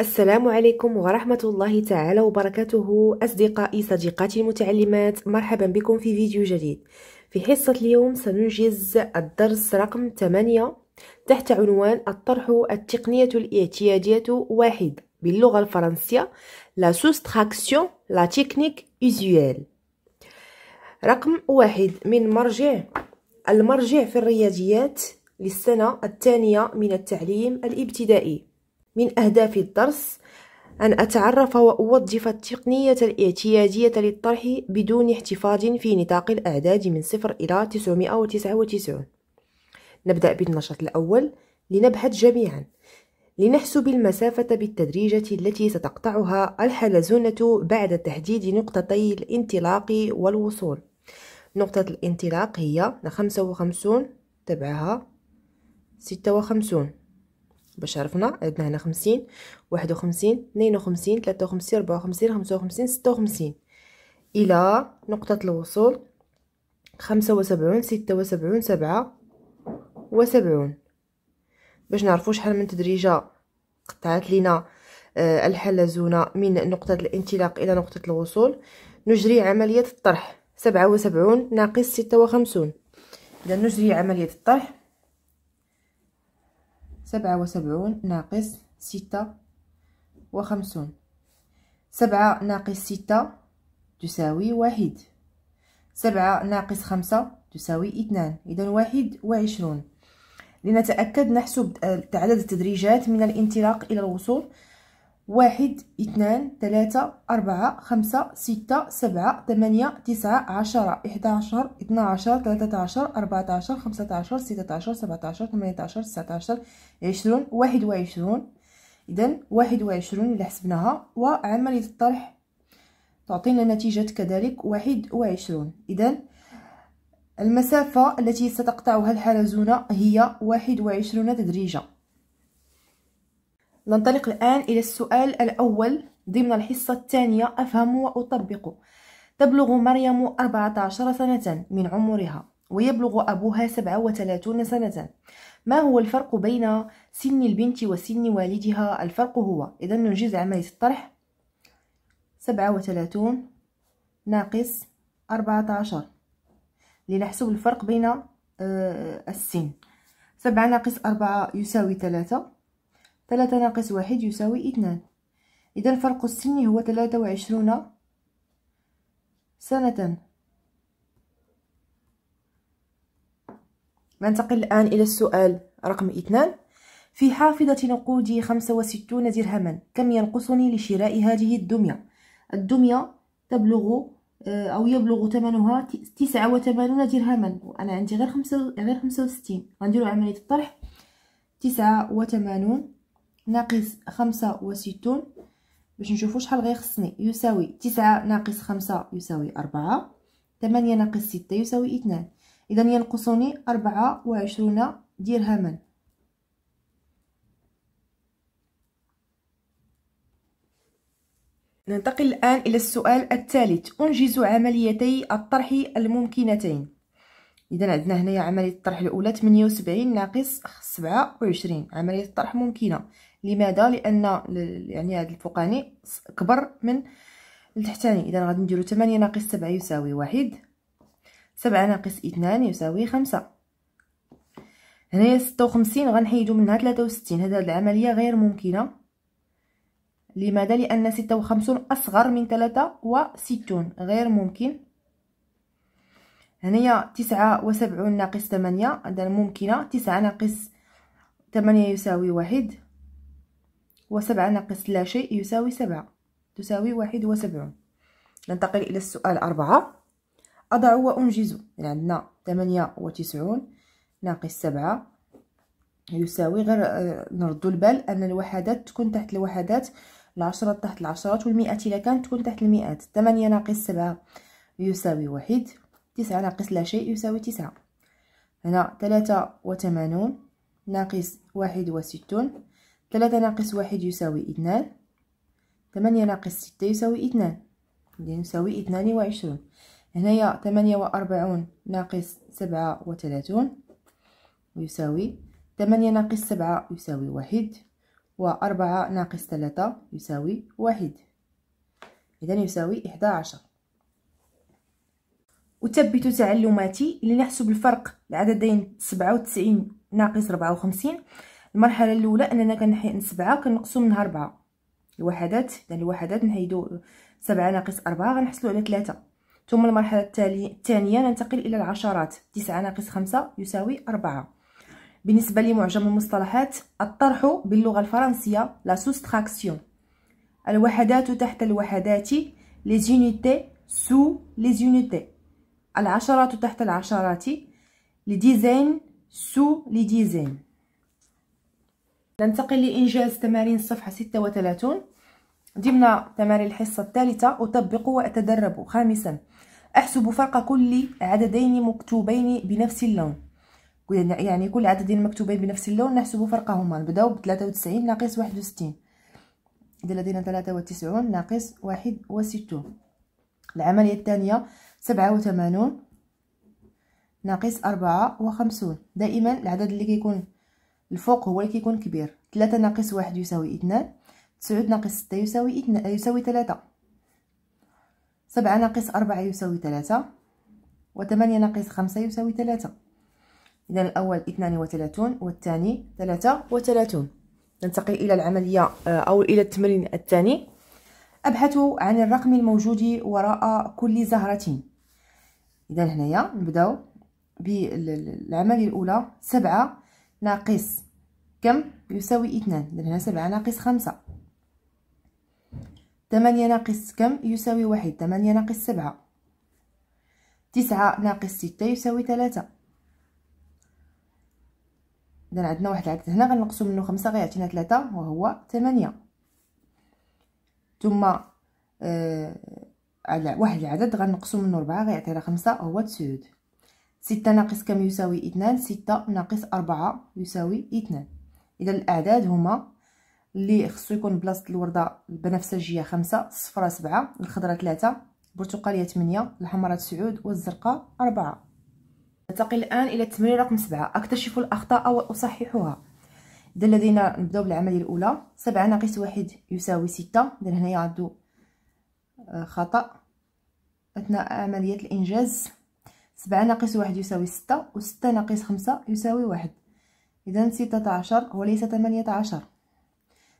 السلام عليكم ورحمة الله تعالى وبركاته أصدقائي صديقاتي المتعلمات مرحبا بكم في فيديو جديد في حصة اليوم سننجز الدرس رقم 8 تحت عنوان الطرح التقنية الاعتيادية واحد باللغة الفرنسية لا سوستراكسيون لا تكنيك إزيال رقم واحد من مرجع المرجع في الرياضيات للسنة الثانية من التعليم الابتدائي من أهداف الدرس أن أتعرف وأوظف التقنية الاعتيادية للطرح بدون احتفاظ في نطاق الأعداد من 0 إلى 999 نبدأ بالنشاط الأول لنبحث جميعا لنحسب المسافة بالتدريجة التي ستقطعها الحلزونة بعد تحديد نقطتي الانطلاق والوصول نقطة الانطلاق هي 55 تبعها 56 باش عرفنا عندنا هنا خمسين واحد وخمسين اثنين وخمسين ثلاثة وخمسين ربعة وخمسين خمسة وخمسين ستة وخمسين إلى نقطة الوصول خمسة وسبعون ستة وسبعون سبعة وسبعون باش نعرفو شحال من تدريجة قطعت لنا الحلزونة آه، من نقطة الانطلاق إلى نقطة الوصول نجري عملية الطرح سبعة وسبعون ناقص ستة وخمسون إذا نجري عملية الطرح سبعة وسبعون ناقص ستة وخمسون سبعة ناقص ستة تساوي واحد سبعة ناقص خمسة تساوي اثنان إذا واحد وعشرون لنتأكد نحسب عدد التدريجات من الانطلاق إلى الوصول واحد اثنان ثلاثة أربعة خمسة ستة سبعة ثمانية تسعة عشرة إحدى عشر اثنا عشر ثلاثة عشر أربعة عشر خمسة عشر ستة عشر سبعة عشر ثمانية عشر تسعة عشر عشرون واحد وعشرون إذا واحد وعشرون إلى حسبناها وعملية الطرح تعطينا نتيجة كذلك واحد وعشرون إذا المسافة التي ستقطعها الحلزونة هي واحد وعشرون تدريجة ننطلق الآن إلى السؤال الأول ضمن الحصة الثانية أفهم وأطبق تبلغ مريم 14 سنة من عمرها ويبلغ أبوها 37 سنة ما هو الفرق بين سن البنت وسن والدها الفرق هو إذا ننجز عملية الطرح 37 ناقص 14 لنحسب الفرق بين آه، السن 7 ناقص 4 يساوي 3 ثلاثة ناقص واحد يساوي اثنان إذا فرق السن هو ثلاثة وعشرون سنة ننتقل الآن إلى السؤال رقم اثنان في حافظة نقودي خمسة وستون درهما كم ينقصني لشراء هذه الدمية الدمية تبلغ آه، أو يبلغ ثمنها تسعة وثمانون درهما وأنا عندي غير خمسة غير خمسة وستين غنديرو عملية الطرح تسعة وثمانون ناقص خمسة وستون باش نشوفو شحال غيخصني يساوي تسعة ناقص خمسة يساوي أربعة ثمانية ناقص ستة يساوي اثنان إذا ينقصني أربعة وعشرون درهما ننتقل الآن إلى السؤال الثالث أنجز عمليتي الطرح الممكنتين اذا عندنا هنايا عمليه الطرح الاولى 78 ناقص 27 عمليه الطرح ممكنه لماذا لان يعني هذا الفوقاني كبر من التحتاني اذا غادي نديرو 8 ناقص 7 يساوي واحد 7 ناقص 2 يساوي 5 هنايا 56 غنحيدو منها 63 هذا العمليه غير ممكنه لماذا لان 56 اصغر من 63 غير ممكن هنايا تسعة وسبعون ناقص ثمانية عندنا ممكنة تسعة ناقص ثمانية يساوي واحد وسبعة ناقص لا شيء يساوي سبعة تساوي واحد وسبعون ننتقل إلى السؤال أربعة أضع وأنجز يعني عندنا ثمانية وتسعون ناقص سبعة يساوي غير آه، نردو البال أن الوحدات تكون تحت الوحدات العشرة تحت العشرات والمئات إلا كانت تكون تحت المئات ثمانية ناقص سبعة يساوي واحد تسعة ناقص لا شيء يساوي تسعة هنا ثلاثة وثمانون ناقص واحد وستون ثلاثة ناقص واحد يساوي اثنان ثمانية ناقص ستة يساوي اثنان يساوي اثنان وعشرون هنا ثمانية وأربعون ناقص سبعة وثلاثون يساوي ثمانية ناقص سبعة يساوي واحد وأربعة ناقص ثلاثة يساوي واحد إذا يساوي إحدى عشر أثبت تعلماتي لنحسب الفرق العددين 97 ناقص 54 المرحلة الأولى أننا كنحي سبعة كنقسم منها ربعة الوحدات يعني الوحدات نحيدو سبعة ناقص أربعة غنحصلو على 3 ثم المرحلة الثانية ننتقل إلى العشرات تسعة ناقص خمسة يساوي 4 بالنسبة لمعجم المصطلحات الطرح باللغة الفرنسية لا سوستراكسيون الوحدات تحت الوحدات ليزونيتي سو ليزونيتي العشرات تحت العشرات لديزاين سو لديزاين ننتقل لإنجاز تمارين الصفحة 36 ضمن تمارين الحصة الثالثة أطبق وأتدرب خامسا أحسب فرق كل عددين مكتوبين بنفس اللون يعني كل عددين مكتوبين بنفس اللون نحسب فرقهما نبداو ب 93 ناقص 61 إذا لدينا 93 ناقص 61 العملية الثانية سبعة وثمانون ناقص أربعة وخمسون دائما العدد اللي كيكون الفوق هو اللي كيكون كبير ثلاثة ناقص واحد يساوي اثنان تسعود ناقص ستة يساوي اثنان يساوي ثلاثة سبعة ناقص أربعة يساوي ثلاثة وثمانية ناقص خمسة يساوي ثلاثة إذا الأول اثنان وثلاثون والثاني ثلاثة وثلاثون ننتقل إلى العملية آه، أو إلى التمرين الثاني أبحث عن الرقم الموجود وراء كل زهرة اذا هنايا نبداو بالعمليه الاولى سبعة ناقص كم يساوي اثنان اذا هنا سبعة ناقص خمسة ثمانية ناقص كم يساوي واحد ثمانية ناقص سبعة تسعة ناقص ستة يساوي ثلاثة اذا عندنا واحد العدد هنا غنقصو منه خمسة غيعطينا ثلاثة وهو ثمانية ثم آه على واحد العدد غنقصو منه ربعة غيعطينا خمسة هو تسعود ستة ناقص كم يساوي اثنان ستة ناقص أربعة يساوي اثنان إذا الأعداد هما اللي خصو يكون بلاصة الوردة البنفسجية خمسة الصفرا سبعة الخضرا ثلاثة البرتقالية ثمانية الحمرا تسعود والزرقاء أربعة ننتقل الآن إلى التمرين رقم سبعة أكتشف الأخطاء وأصححها إذا لدينا نبداو بالعملية الأولى سبعة ناقص واحد يساوي ستة إذا هنايا عندو خطأ اثناء عمليه الانجاز سبعة ناقص واحد يساوي ستة وستة ناقص خمسة يساوي واحد اذا ستة عشر وليس ثمانية عشر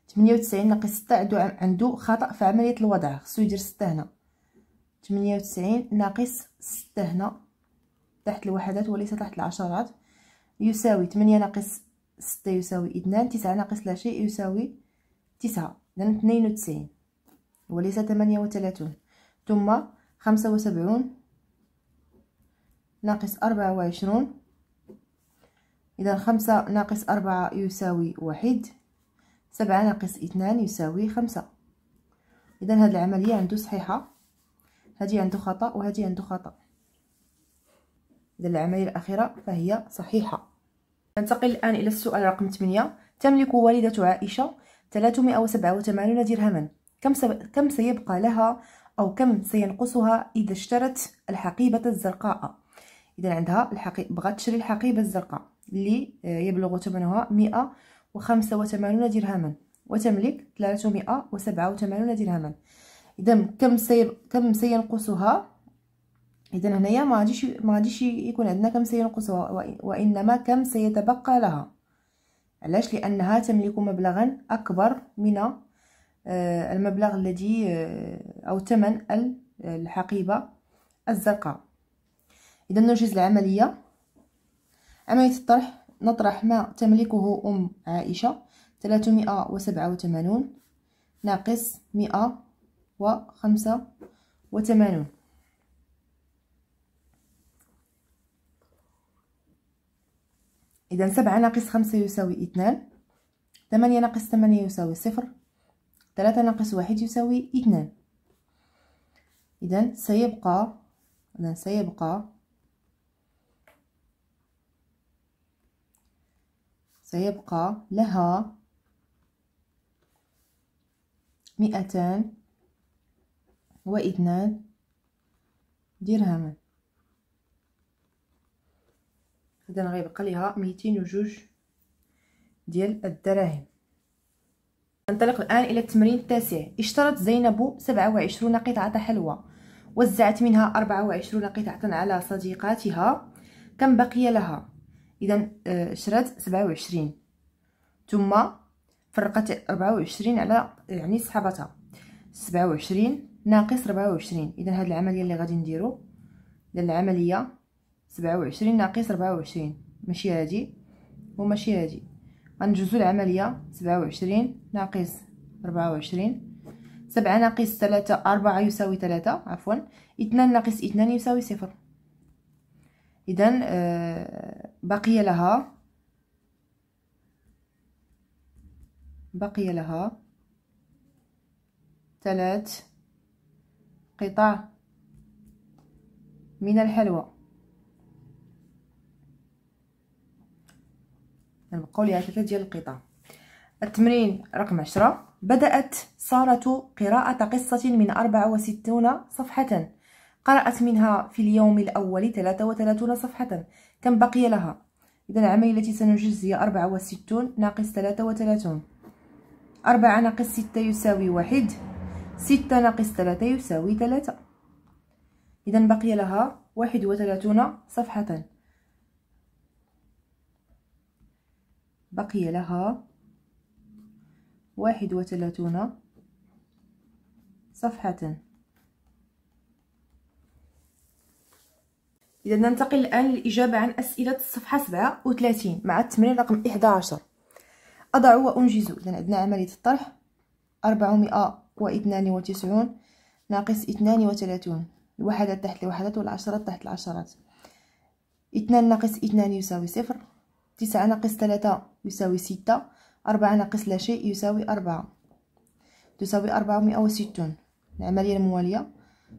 ثمانية وتسعين ناقص ستة عندو عنده خطأ في عملية الوضع خصو يدير ستة هنا ثمانية وتسعين ناقص ستة هنا تحت الوحدات وليس تحت العشرات يساوي ثمانية ناقص ستة يساوي اثنان تسعة ناقص لا شيء يساوي تسعة اذا اثنين وتسعين وليس ثمانية وتلاتون ثم خمسة وسبعون ناقص أربعة وعشرون إذا خمسة ناقص أربعة يساوي واحد سبعة ناقص اثنان يساوي خمسة إذا هاد العملية عنده صحيحة هادي عنده خطأ وهادي عنده خطأ إذا العملية الأخيرة فهي صحيحة ننتقل الآن إلى السؤال رقم 8 تملك والدة عائشة 387 درهما كم, درهما كم سيبقى لها أو كم سينقصها إذا اشترت الحقيبة الزرقاء إذا عندها الحقيبة بغات تشري الحقيبة الزرقاء اللي آه، يبلغ ثمنها مئة وخمسة وثمانون درهما وتملك وسبعة وثمانون درهما إذا كم سي كم سينقصها إذا هنايا ما غاديش ما غاديش يكون عندنا كم سينقصها وإنما كم سيتبقى لها علاش لأنها تملك مبلغا أكبر من آه، المبلغ الذي آه، أو ثمن آه، الحقيبة الزرقاء إذا نجز العملية عملية الطرح نطرح ما تملكه أم عائشة 387 ناقص 185 إذا سبعة ناقص خمسة يساوي اثنان ثمانية ناقص ثمانية يساوي صفر ثلاثة ناقص واحد يساوي اثنان إذا سيبقى إذا سيبقى سيبقى لها مئتان واثنان درهما إذا غيبقى لها ميتين وجوج ديال الدراهم ننطلق الآن إلى التمرين التاسع اشترت زينب 27 قطعة حلوى وزعت منها 24 قطعة على صديقاتها كم بقي لها إذا آه، شرت 27 ثم فرقت 24 على يعني صحابتها 27 ناقص 24 إذا هذه العملية اللي غادي نديرو العملية 27 ناقص 24 ماشي هادي وماشي هادي غنجوزو العمليه سبعة وعشرين ناقص ربعة وعشرين سبعة ناقص ثلاثة أربعة يساوي ثلاثة عفوا اثنان ناقص اثنان يساوي صفر إذا آه بقي لها بقي لها ثلاث قطع من الحلوى نبقاو ليها ثلاثه ديال القطع التمرين رقم عشرة بدأت سارة قراءة قصة من أربعة وستون صفحة قرأت منها في اليوم الأول ثلاثة وثلاثون صفحة كم بقي لها إذا العملية التي سنجز هي أربعة وستون ناقص ثلاثة وثلاثون أربعة ناقص ستة يساوي واحد ستة ناقص ثلاثة يساوي ثلاثة إذا بقي لها واحد وثلاثون صفحة بقي لها واحد وثلاثون صفحة إذا ننتقل الآن للإجابة عن أسئلة الصفحة سبعة وثلاثين مع التمرين رقم عشر أضع وأنجز إذا عندنا عملية الطرح وتسعون ناقص وثلاثون الوحدات تحت الوحدات والعشرات تحت العشرات اثنان ناقص اثنان يساوي صفر تسعة ناقص ثلاثة يساوي ستة أربعة ناقص لا شيء يساوي أربعة تساوي أربعمائة وستون العملية الموالية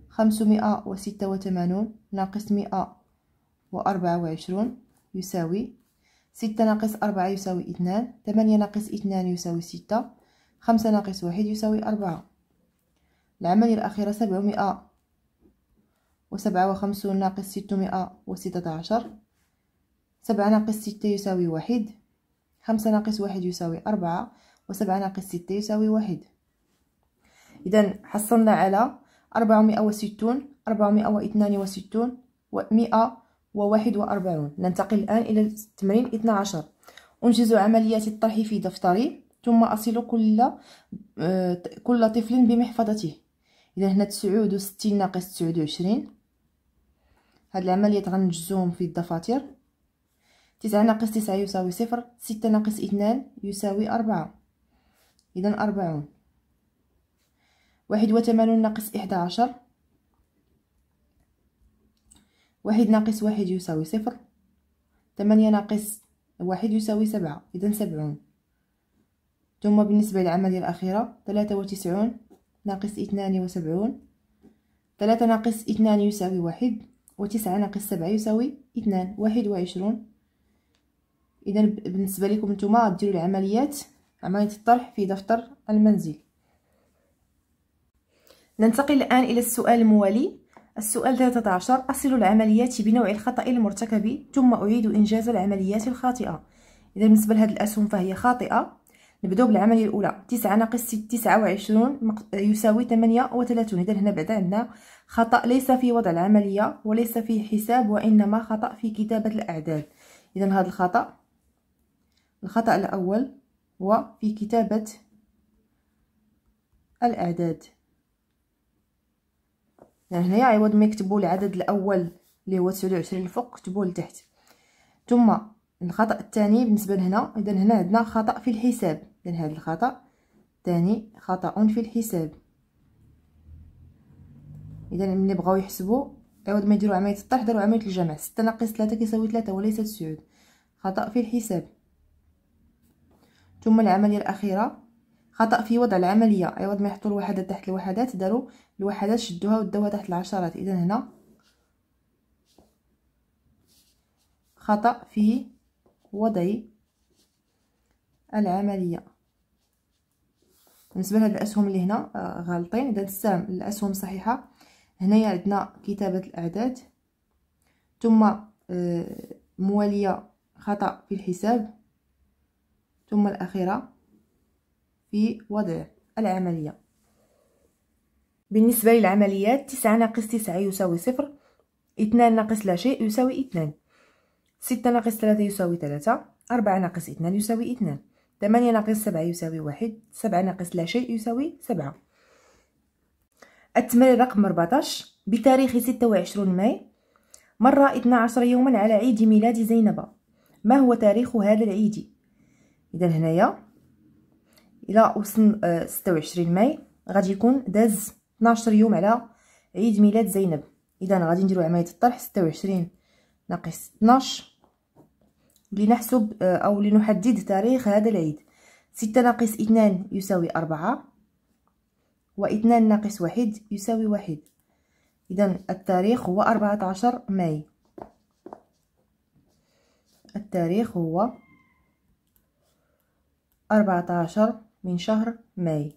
خمسمائة وستة وثمانون ناقص مائة وأربعة وعشرون يساوي ستة ناقص أربعة يساوي اثنان ثمانية ناقص اثنان يساوي ستة خمسة ناقص واحد يساوي أربعة العملية الأخيرة سبعمائة وسبعة وخمسون ناقص ستمائة وستة عشر سبعة ناقص ستة يساوي واحد خمسة ناقص واحد يساوي أربعة وسبعة ناقص ستة يساوي واحد إذا حصلنا على أربعمائة وستون أربعمائة واثنان وستون ومائة وواحد وأربعون ننتقل الآن إلى التمرين اثنا عشر أنجز عمليات الطرح في دفتري ثم أصل كل آه، كل طفل بمحفظته إذا هنا تسعود وستين ناقص تسعود وعشرين هاد العمليات غنجزوهم في الدفاتر تسعة ناقص تسعة يساوي صفر ستة ناقص اثنان يساوي أربعة إذا أربعون واحد وثمانون ناقص إحدى عشر واحد ناقص واحد يساوي صفر ثمانية ناقص واحد يساوي سبعة إذا سبعون ثم بالنسبة للعملية الأخيرة ثلاثة وتسعون ناقص اثنان وسبعون ثلاثة ناقص اثنان يساوي واحد وتسعة ناقص سبعة يساوي اثنان واحد وعشرون اذا بالنسبه لكم نتوما ديروا العمليات عمليه الطرح في دفتر المنزل ننتقل الان الى السؤال الموالي السؤال 13 أصل العمليات بنوع الخطأ المرتكب ثم أعيد إنجاز العمليات الخاطئة إذا بالنسبة لهذه الأسهم فهي خاطئة نبداو بالعملية الأولى 9 ناقص 29 يساوي 38 إذا هنا بعدا عندنا خطأ ليس في وضع العملية وليس في حساب وإنما خطأ في كتابة الأعداد إذا هذا الخطأ الخطأ الأول هو في كتابة الأعداد يعني هنايا عوض ما يكتبوا العدد الأول اللي هو 29 الفوق كتبوه لتحت ثم الخطأ الثاني بالنسبة لهنا إذا هنا عندنا خطأ في الحساب إذا هذا الخطأ الثاني خطأ في الحساب إذا ملي بغاو يحسبوا عوض ما يديروا عملية الطرح داروا عملية الجمع ستة ناقص 3 كيساوي 3 وليس تسعود خطأ في الحساب ثم العملية الأخيرة خطأ في وضع العملية عوض ما يحطوا الوحدات تحت الوحدات داروا الوحدات شدوها ودوها تحت العشرات إذا هنا خطأ في وضع العملية بالنسبة لهاد الأسهم اللي هنا آه، غالطين إذا السهم الأسهم صحيحة هنايا عندنا كتابة الأعداد ثم آه، موالية خطأ في الحساب ثم الأخيرة في وضع العملية بالنسبة للعمليات تسعة ناقص تسعة يساوي صفر اثنان ناقص لا شيء يساوي اثنان ستة ناقص ثلاثة يساوي ثلاثة أربعة ناقص اثنان يساوي اثنان ثمانية ناقص سبعة يساوي واحد سبعة ناقص لا شيء يساوي سبعة التمرين رقم أربعتاش بتاريخ ستة وعشرون ماي مر اثنا عشر يوما على عيد ميلاد زينب ما هو تاريخ هذا العيد اذا هنايا الى وصل 26 آه، ماي غادي يكون داز 12 يوم على عيد ميلاد زينب اذا غادي نديرو عمليه الطرح 26 ناقص 12 لنحسب آه، او لنحدد تاريخ هذا العيد 6 ناقص 2 يساوي 4 و2 ناقص 1 يساوي 1 اذا التاريخ هو 14 ماي التاريخ هو أربعتاشر من شهر ماي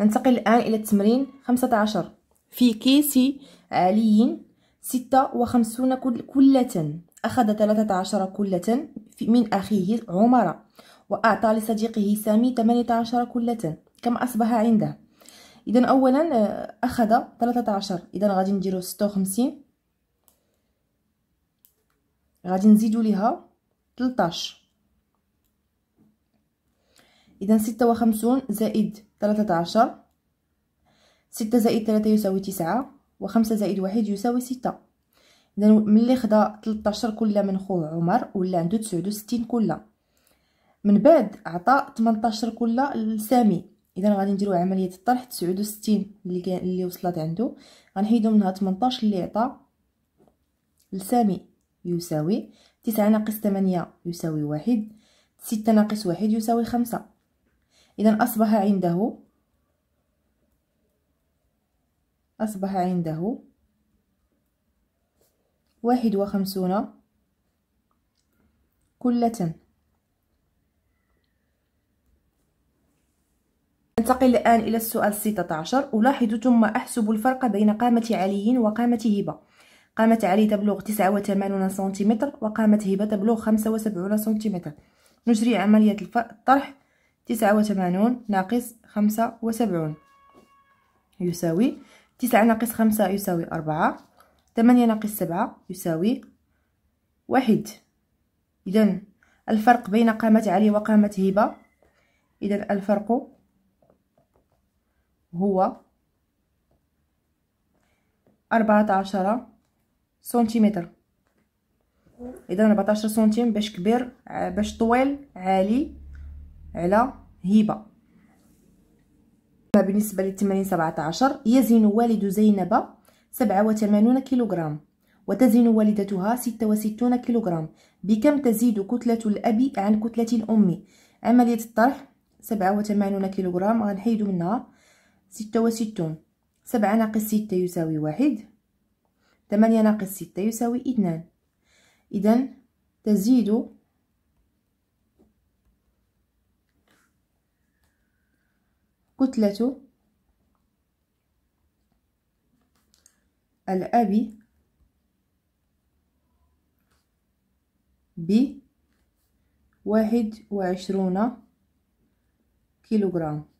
ننتقل الآن إلى التمرين خمسة عشر في كيس عالي ستة وخمسون كلة أخذ ثلاثة عشر كلة من أخيه عمر وأعطى لصديقه سامي ثمانية عشر كلة كم أصبح عنده إذا أولا آه، أخذ ثلاثة عشر إذا غادي نديرو ستة وخمسين غادي نزيدو ليها 13 اذا 56 زائد 13 6 زائد 3 يساوي 9 و5 زائد 1 يساوي 6 اذا ملي خدا 13 كل من خو عمر ولا عنده 69 كل من بعد عطى 18 كل لسامي اذا غادي نديرو عمليه الطرح 69 اللي اللي وصلت عنده غنحيدو منها 18 اللي عطى لسامي يساوي تسعة ناقص ثمانية يساوي واحد ستة ناقص واحد يساوي خمسة إذا أصبح عنده أصبح عنده واحد وخمسون كلة ننتقل الآن إلى السؤال ستة عشر ألاحظ ثم أحسب الفرق بين قامة علي وقامة هبة قامت علي تبلغ 89 سنتيمتر وقامت هبة تبلغ 75 سنتيمتر نجري عملية الطرح 89 ناقص 75 يساوي 9 ناقص 5 يساوي 4 8 ناقص 7 يساوي 1 إذا الفرق بين قامة علي وقامة هبة إذا الفرق هو أربعة عشر سنتيمتر اذا 14 سنتيم باش كبير باش طويل عالي على هبه بالنسبه ل 80 17 يزن والد زينب 87 كيلوغرام وتزن والدتها 66 كيلوغرام بكم تزيد كتله الاب عن كتله الام عمليه الطرح 87 كيلوغرام غنحيدو منها 66 7 ناقص 6 يساوي 1 ثمانية ناقص ستة يساوي اثنان إذا تزيد كتلة الأب بواحد وعشرون كيلوغرام